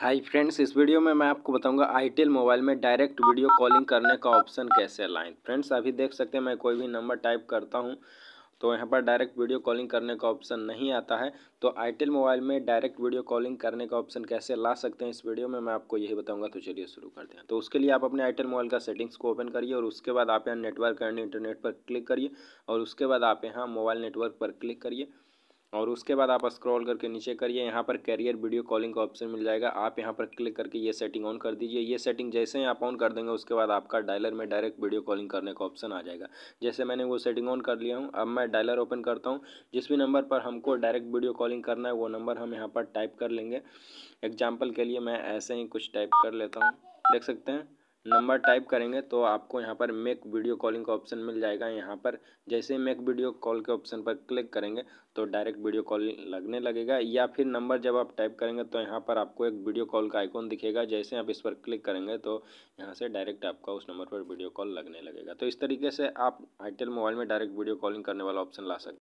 hi friends इस video में मैं आपको बताऊंगा आईटेल मोबाइल में डायरेक्ट वीडियो कॉलिंग करने का ऑप्शन कैसे लाएं फ्रेंड्स अभी देख सकते हैं मैं कोई भी नंबर टाइप करता हूं तो यहां पर डायरेक्ट वीडियो कॉलिंग करने का ऑप्शन नहीं आता है तो आईटेल मोबाइल में डायरेक्ट वीडियो कॉलिंग करने का ऑप्शन कैसे ला सकते हैं इस वीडियो में मैं आपको यही बताऊँगा तो चलिए शुरू करते हैं तो उसके लिए आप अपने आईटेल मोबाइल का सेटिंग्स को ओपन करिए और उसके बाद आप यहाँ नेटवर्क एंड इंटरनेट पर क्लिक करिए और उसके बाद आप यहाँ मोबाइल नेटवर्क पर क्लिक करिए और उसके बाद आप स्क्रॉल करके नीचे करिए यहाँ पर कैरियर वीडियो कॉलिंग का ऑप्शन मिल जाएगा आप यहाँ पर क्लिक करके ये सेटिंग ऑन कर दीजिए ये सेटिंग जैसे ही आप ऑन कर देंगे उसके बाद आपका डायलर में डायरेक्ट वीडियो कॉलिंग करने का ऑप्शन आ जाएगा जैसे मैंने वो सेटिंग ऑन कर लिया हूँ अब मैं डायलर ओपन करता हूँ जिस भी नंबर पर हमको डायरेक्ट वीडियो कॉलिंग करना है वो नंबर हम यहाँ पर टाइप कर लेंगे एग्जाम्पल के लिए मैं ऐसे ही कुछ टाइप कर लेता हूँ देख सकते हैं नंबर टाइप करेंगे तो आपको यहाँ पर मेक वीडियो कॉलिंग का ऑप्शन मिल जाएगा यहाँ पर जैसे मेक वीडियो कॉल के ऑप्शन पर क्लिक करेंगे तो डायरेक्ट वीडियो कॉल लगने लगेगा या फिर नंबर जब आप टाइप करेंगे तो यहाँ पर आपको एक वीडियो कॉल का आइकॉन दिखेगा जैसे आप इस पर क्लिक करेंगे तो यहाँ से डायरेक्ट आपका उस नंबर पर वीडियो कॉल लगने लगेगा तो इस तरीके से आप आईटेल मोबाइल में डायरेक्ट वीडियो कॉलिंग करने वाला ऑप्शन ला सकते